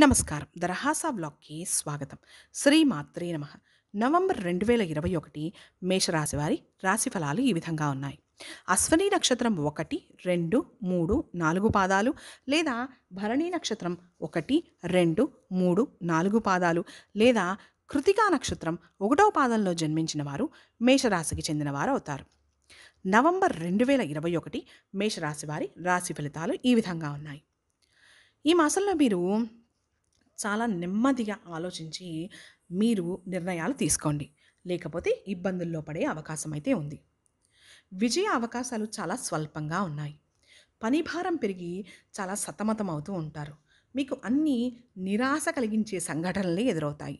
నమస్కారం దరహాసా బ్లాగ్కి స్వాగతం శ్రీ మాత్రే నమ నవంబర్ రెండు వేల ఇరవై ఒకటి మేషరాశి వారి ఫలాలు ఈ విధంగా ఉన్నాయి అశ్వనీ నక్షత్రం ఒకటి రెండు మూడు నాలుగు పాదాలు లేదా భరణీ నక్షత్రం ఒకటి రెండు మూడు నాలుగు పాదాలు లేదా కృతికా నక్షత్రం ఒకటో పాదంలో జన్మించిన వారు మేషరాశికి చెందినవారు అవుతారు నవంబర్ రెండు వేల ఇరవై ఒకటి మేషరాశి వారి రాశి ఫలితాలు ఈ విధంగా ఉన్నాయి ఈ మాసంలో మీరు చాలా నెమ్మదిగా ఆలోచించి మీరు నిర్ణయాలు తీసుకోండి లేకపోతే ఇబ్బందుల్లో పడే అవకాశం అయితే ఉంది విజయ అవకాశాలు చాలా స్వల్పంగా ఉన్నాయి పని భారం పెరిగి చాలా సతమతం అవుతూ ఉంటారు మీకు అన్నీ నిరాశ కలిగించే సంఘటనలే ఎదురవుతాయి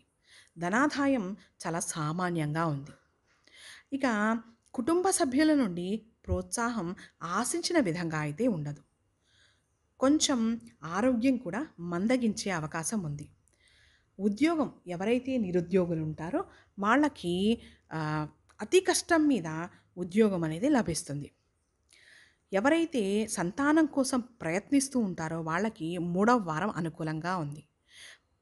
ధనాదాయం చాలా సామాన్యంగా ఉంది ఇక కుటుంబ సభ్యుల నుండి ప్రోత్సాహం ఆశించిన విధంగా అయితే ఉండదు కొంచెం ఆరోగ్యం కూడా మందగించే అవకాశం ఉంది ఉద్యోగం ఎవరైతే నిరుద్యోగులు ఉంటారో వాళ్ళకి అతి కష్టం మీద ఉద్యోగం అనేది లభిస్తుంది ఎవరైతే సంతానం కోసం ప్రయత్నిస్తూ ఉంటారో వాళ్ళకి మూడవ వారం అనుకూలంగా ఉంది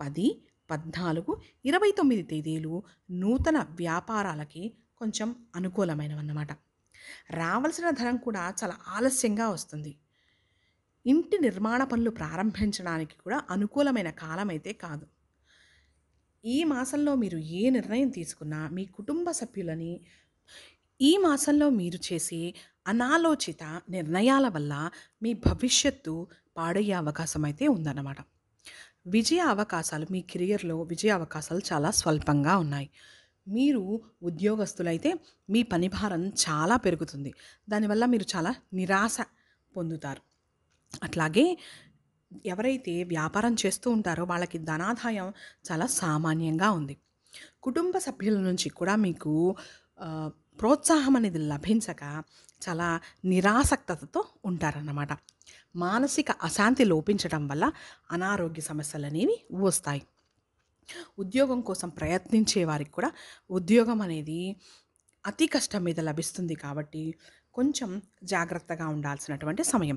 పది పద్నాలుగు ఇరవై తొమ్మిది తేదీలు నూతన వ్యాపారాలకి కొంచెం అనుకూలమైనవన్నమాట రావాల్సిన ధనం కూడా చాలా ఆలస్యంగా వస్తుంది ఇంటి నిర్మాణ పనులు ప్రారంభించడానికి కూడా అనుకూలమైన కాలం అయితే కాదు ఈ మాసంలో మీరు ఏ నిర్ణయం తీసుకున్నా మీ కుటుంబ సభ్యులని ఈ మాసంలో మీరు చేసే అనాలోచిత నిర్ణయాల వల్ల మీ భవిష్యత్తు పాడయ్యే అవకాశం అయితే ఉందన్నమాట విజయ అవకాశాలు మీ కెరియర్లో విజయ అవకాశాలు చాలా స్వల్పంగా ఉన్నాయి మీరు ఉద్యోగస్తులైతే మీ పనిభారం చాలా పెరుగుతుంది దానివల్ల మీరు చాలా నిరాశ పొందుతారు అట్లాగే ఎవరైతే వ్యాపారం చేస్తూ ఉంటారో వాళ్ళకి ధనాదాయం చాలా సామాన్యంగా ఉంది కుటుంబ సభ్యుల నుంచి కూడా మీకు ప్రోత్సాహం అనేది లభించక చాలా నిరాసక్తతో ఉంటారన్నమాట మానసిక అశాంతి లోపించడం వల్ల అనారోగ్య సమస్యలు అనేవి వస్తాయి ఉద్యోగం కోసం ప్రయత్నించే వారికి కూడా ఉద్యోగం అనేది అతి కష్టం మీద లభిస్తుంది కాబట్టి కొంచెం జాగ్రత్తగా ఉండాల్సినటువంటి సమయం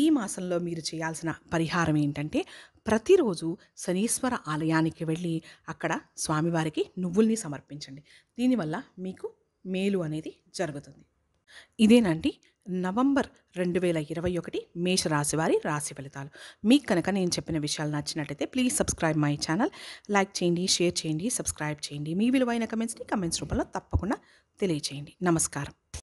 ఈ మాసంలో మీరు చేయాల్సిన పరిహారం ఏంటంటే ప్రతిరోజు శనీశ్వర ఆలయానికి వెళ్ళి అక్కడ స్వామివారికి నువ్వుల్ని సమర్పించండి దీనివల్ల మీకు మేలు అనేది జరుగుతుంది ఇదేనండి నవంబర్ రెండు వేల ఇరవై ఒకటి మేషరాశి వారి రాశి ఫలితాలు మీకు కనుక నేను చెప్పిన విషయాలు నచ్చినట్టయితే please subscribe my channel like చేయండి షేర్ చేయండి సబ్స్క్రైబ్ చేయండి మీ విలువైన కమెంట్స్ని కమెంట్స్ రూపంలో తప్పకుండా తెలియచేయండి నమస్కారం